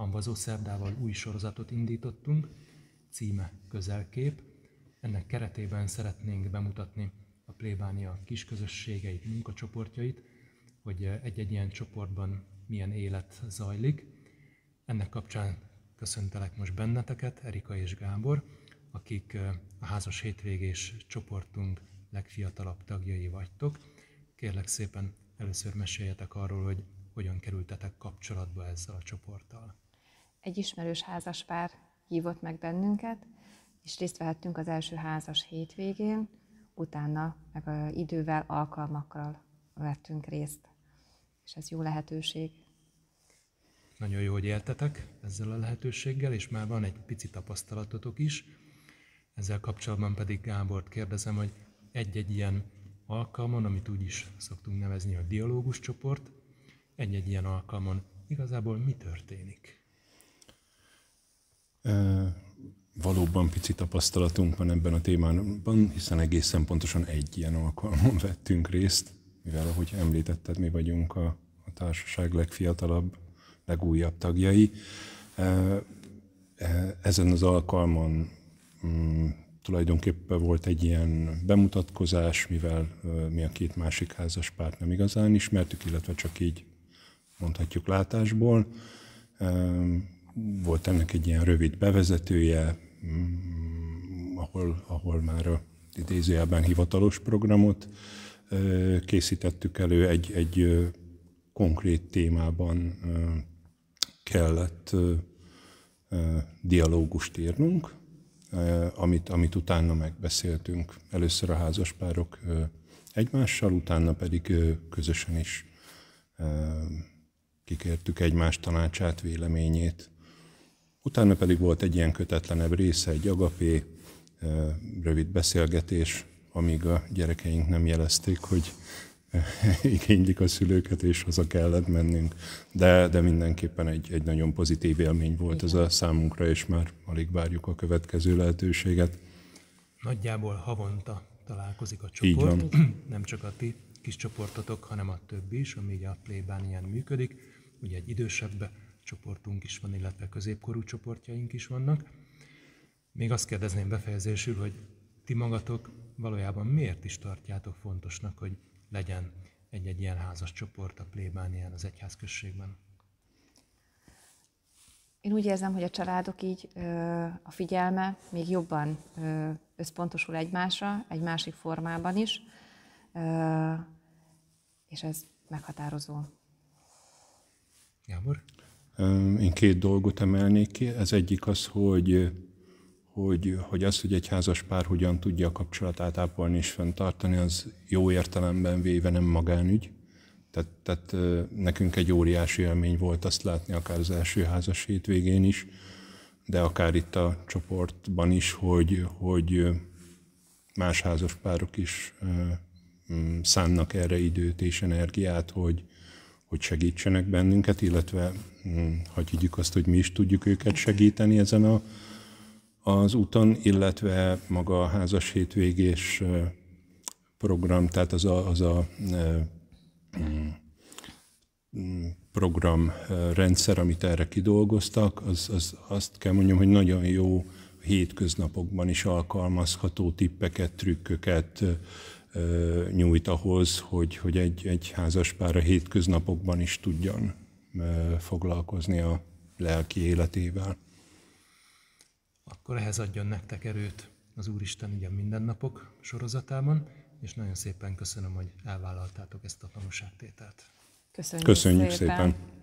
Hambazó szerdával új sorozatot indítottunk, címe Közelkép. Ennek keretében szeretnénk bemutatni a plébánia kisközösségeit, munkacsoportjait, hogy egy-egy ilyen csoportban milyen élet zajlik. Ennek kapcsán köszöntelek most benneteket, Erika és Gábor, akik a házas hétvégés csoportunk legfiatalabb tagjai vagytok. Kérlek szépen először meséljetek arról, hogy hogyan kerültetek kapcsolatba ezzel a csoporttal egy ismerős házaspár hívott meg bennünket, és részt vehettünk az első házas hétvégén, utána meg a idővel, alkalmakkal vettünk részt. És ez jó lehetőség. Nagyon jó, hogy éltetek ezzel a lehetőséggel, és már van egy pici tapasztalatotok is. Ezzel kapcsolatban pedig Gábort kérdezem, hogy egy-egy ilyen alkalmon, amit úgy is szoktunk nevezni a dialógus csoport, egy-egy ilyen alkalmon igazából mi történik? valóban pici tapasztalatunk van ebben a témában, hiszen egészen pontosan egy ilyen alkalmon vettünk részt, mivel ahogy említetted, mi vagyunk a, a társaság legfiatalabb, legújabb tagjai. E, ezen az alkalmon mm, tulajdonképpen volt egy ilyen bemutatkozás, mivel mi a két másik házas párt nem igazán ismertük, illetve csak így mondhatjuk látásból volt ennek egy ilyen rövid bevezetője, mm, ahol, ahol már a idézőjelben hivatalos programot készítettük elő, egy, egy konkrét témában kellett dialógust írnunk, amit, amit utána megbeszéltünk. Először a házaspárok egymással, utána pedig közösen is kikértük egymás tanácsát, véleményét Utána pedig volt egy ilyen kötetlenebb része, egy agapé, eh, rövid beszélgetés, amíg a gyerekeink nem jelezték, hogy eh, igénylik a szülőket, és haza kellett mennünk. De, de mindenképpen egy, egy nagyon pozitív élmény volt Igen. ez a számunkra, és már alig várjuk a következő lehetőséget. Nagyjából havonta találkozik a csoport, Így van. nem csak a ti kis csoportotok, hanem a többi is, ami a plébán ilyen működik. Ugye egy idősebb csoportunk is van, illetve középkorú csoportjaink is vannak. Még azt kérdezném befejezésül, hogy ti magatok valójában miért is tartjátok fontosnak, hogy legyen egy-egy ilyen házas csoport a plébánián, az egyházközségben? Én úgy érzem, hogy a családok így ö, a figyelme még jobban ö, összpontosul egymásra, egy másik formában is, ö, és ez meghatározó. Gábor? Én két dolgot emelnék ki. Ez egyik az, hogy, hogy, hogy az, hogy egy házas pár hogyan tudja a kapcsolatát ápolni és fenntartani, az jó értelemben véve nem magánügy. Tehát, tehát nekünk egy óriási élmény volt azt látni, akár az első házas hétvégén is, de akár itt a csoportban is, hogy, hogy más házas párok is szánnak erre időt és energiát, hogy, hogy segítsenek bennünket, illetve mm, hagyjuk azt, hogy mi is tudjuk őket segíteni ezen a, az úton, illetve maga a házas hétvégés program, tehát az a, az a mm, mm, programrendszer, amit erre kidolgoztak, az, az, azt kell mondjam, hogy nagyon jó hétköznapokban is alkalmazható tippeket, trükköket, nyújt ahhoz, hogy, hogy egy, egy házas pár a hétköznapokban is tudjon foglalkozni a lelki életével. Akkor ehhez adjon nektek erőt az Úristen ugye mindennapok sorozatában, és nagyon szépen köszönöm, hogy elvállaltátok ezt a tanúságtételt. Köszönjük, Köszönjük szépen. szépen.